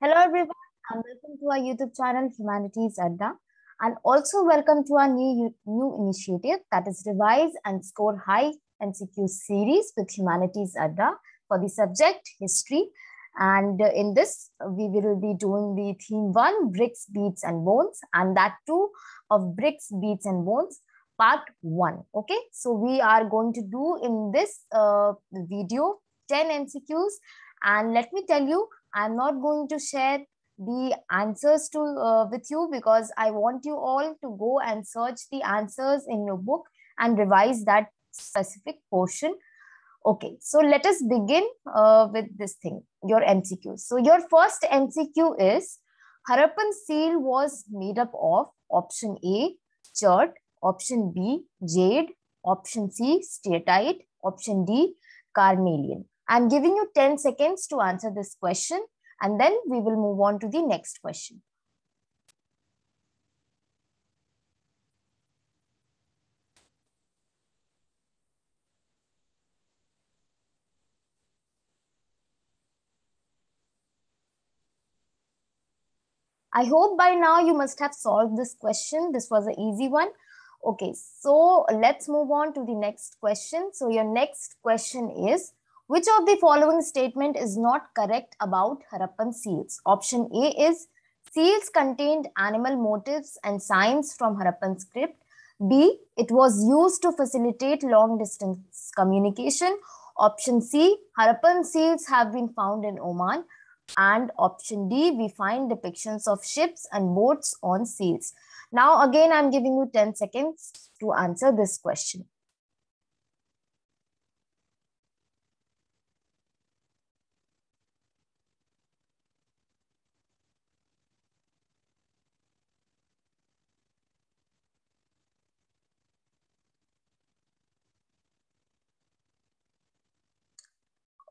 Hello everyone and welcome to our YouTube channel Humanities Adda and also welcome to our new, new initiative that is Revise and Score High MCQ series with Humanities Adda for the subject History and uh, in this we will be doing the theme 1 Bricks, Beats and Bones and that too of Bricks, Beats and Bones part 1 okay so we are going to do in this uh, video 10 MCQs and let me tell you I'm not going to share the answers to uh, with you because I want you all to go and search the answers in your book and revise that specific portion. Okay, so let us begin uh, with this thing, your MCQ. So your first MCQ is Harappan seal was made up of option A, chert, option B, jade, option C, steatite, option D, carnelian. I'm giving you 10 seconds to answer this question and then we will move on to the next question. I hope by now you must have solved this question. This was an easy one. Okay, so let's move on to the next question. So your next question is, which of the following statement is not correct about Harappan seals? Option A is seals contained animal motifs and signs from Harappan script. B, it was used to facilitate long distance communication. Option C, Harappan seals have been found in Oman. And option D, we find depictions of ships and boats on seals. Now, again, I'm giving you 10 seconds to answer this question.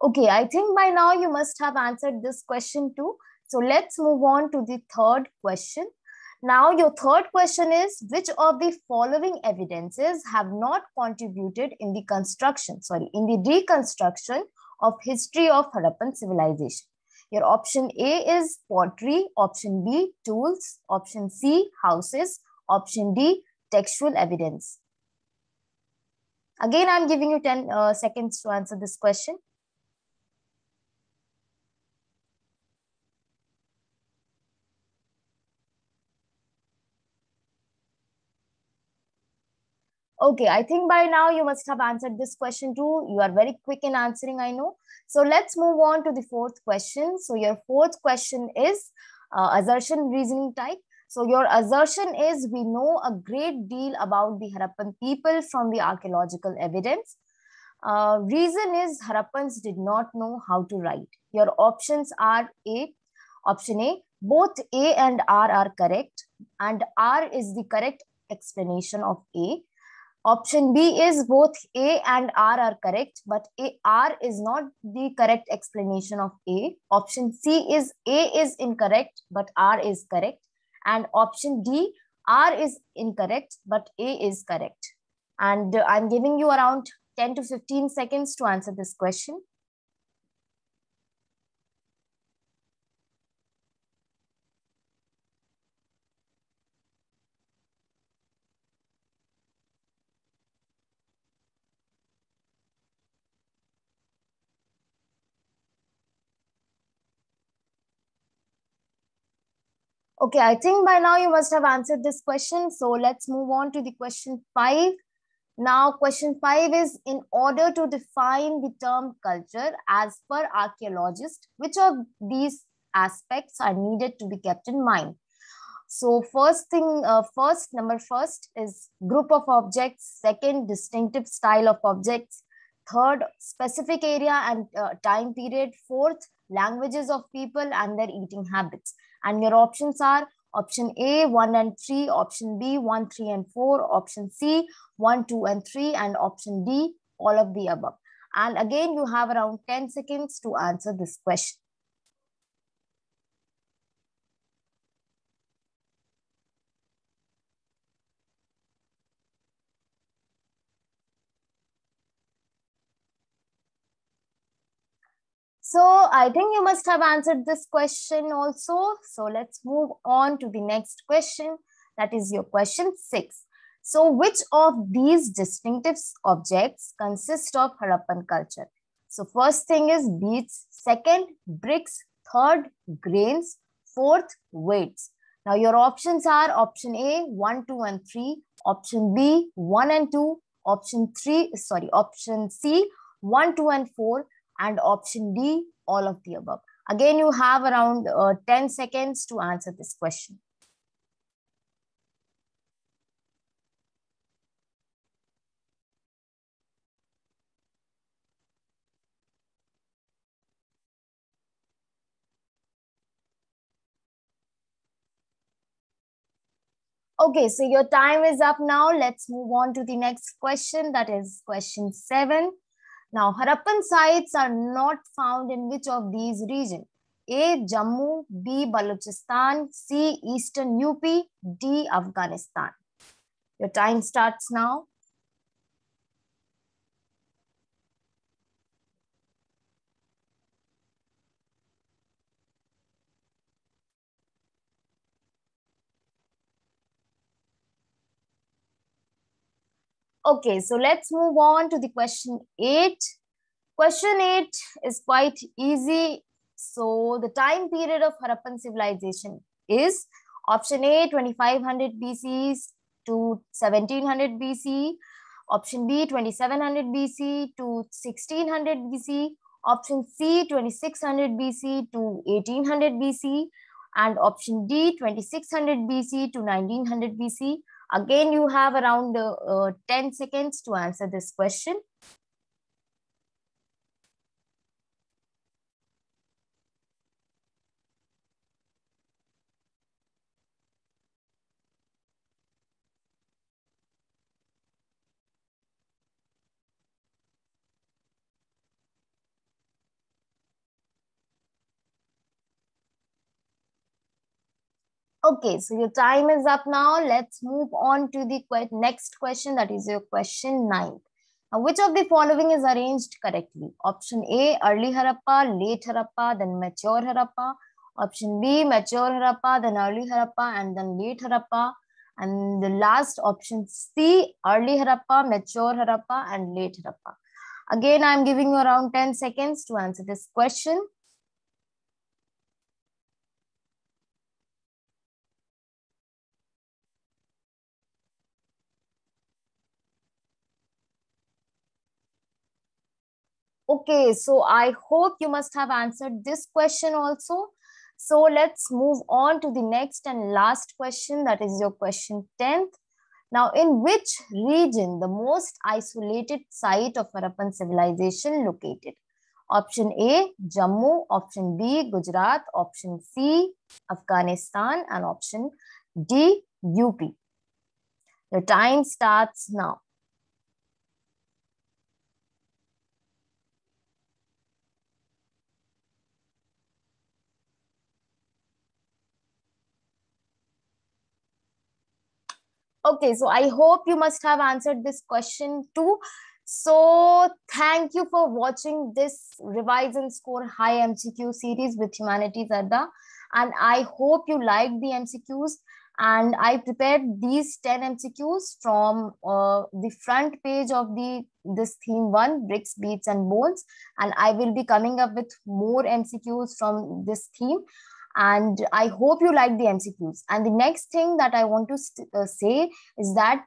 Okay, I think by now you must have answered this question too. So let's move on to the third question. Now, your third question is which of the following evidences have not contributed in the construction, sorry, in the reconstruction of history of Harappan civilization? Your option A is pottery, option B, tools, option C, houses, option D, textual evidence. Again, I'm giving you 10 uh, seconds to answer this question. Okay, I think by now you must have answered this question too. You are very quick in answering, I know. So let's move on to the fourth question. So your fourth question is uh, assertion reasoning type. So your assertion is we know a great deal about the Harappan people from the archaeological evidence. Uh, reason is Harappans did not know how to write. Your options are A, option A, both A and R are correct and R is the correct explanation of A. Option B is both A and R are correct, but A, R is not the correct explanation of A. Option C is A is incorrect, but R is correct. And option D, R is incorrect, but A is correct. And uh, I'm giving you around 10 to 15 seconds to answer this question. Okay, I think by now you must have answered this question. So let's move on to the question five. Now, question five is in order to define the term culture as per archaeologist, which of these aspects are needed to be kept in mind? So first thing, uh, first number first is group of objects. Second, distinctive style of objects. Third, specific area and uh, time period. Fourth, languages of people and their eating habits. And your options are option A, 1 and 3, option B, 1, 3 and 4, option C, 1, 2 and 3, and option D, all of the above. And again, you have around 10 seconds to answer this question. So I think you must have answered this question also. So let's move on to the next question. That is your question six. So which of these distinctive objects consist of Harappan culture? So first thing is beads, second bricks, third grains, fourth weights. Now your options are option A, 1, 2 and 3, option B, 1 and 2, option 3, sorry, option C, 1, 2 and 4, and option D, all of the above. Again, you have around uh, 10 seconds to answer this question. Okay, so your time is up now. Let's move on to the next question. That is question seven. Now, Harappan sites are not found in which of these regions? A. Jammu, B. Balochistan, C. Eastern UP, D. Afghanistan. Your time starts now. Okay, so let's move on to the question 8. Question 8 is quite easy. So the time period of Harappan civilization is option A 2500 BC to 1700 BC, option B 2700 BC to 1600 BC, option C 2600 BC to 1800 BC, and option D 2600 BC to 1900 BC Again, you have around uh, 10 seconds to answer this question. Okay, so your time is up now. Let's move on to the que next question. That is your question nine. Now, which of the following is arranged correctly? Option A, early Harappa, late Harappa, then mature Harappa. Option B, mature Harappa, then early Harappa, and then late Harappa. And the last option C, early Harappa, mature Harappa, and late Harappa. Again, I'm giving you around 10 seconds to answer this question. Okay, so I hope you must have answered this question also. So let's move on to the next and last question that is your question 10th. Now, in which region the most isolated site of Harappan civilization located? Option A, Jammu, option B, Gujarat, option C, Afghanistan and option D, UP. Your time starts now. okay so i hope you must have answered this question too so thank you for watching this revise and score high mcq series with humanities adda and i hope you liked the mcqs and i prepared these 10 mcqs from uh, the front page of the this theme one bricks beats and bones and i will be coming up with more mcqs from this theme and i hope you like the mcqs and the next thing that i want to st- uh, say is that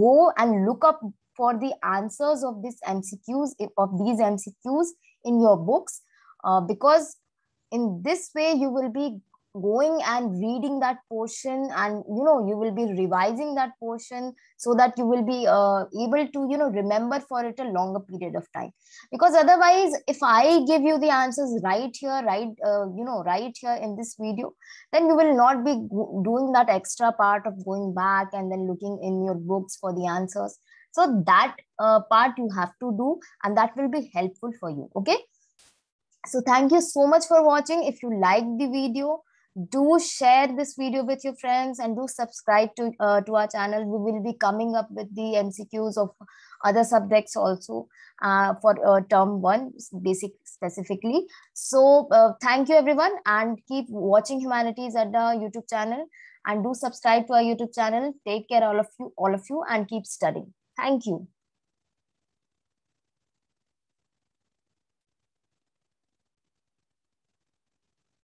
go and look up for the answers of these mcqs of these mcqs in your books uh, because in this way you will be going and reading that portion and you know you will be revising that portion so that you will be uh, able to you know remember for it a longer period of time because otherwise if i give you the answers right here right uh, you know right here in this video then you will not be doing that extra part of going back and then looking in your books for the answers so that uh, part you have to do and that will be helpful for you okay so thank you so much for watching if you like the video do share this video with your friends and do subscribe to uh, to our channel we will be coming up with the mcqs of other subjects also uh, for uh, term 1 basic specifically so uh, thank you everyone and keep watching humanities at the youtube channel and do subscribe to our youtube channel take care all of you all of you and keep studying thank you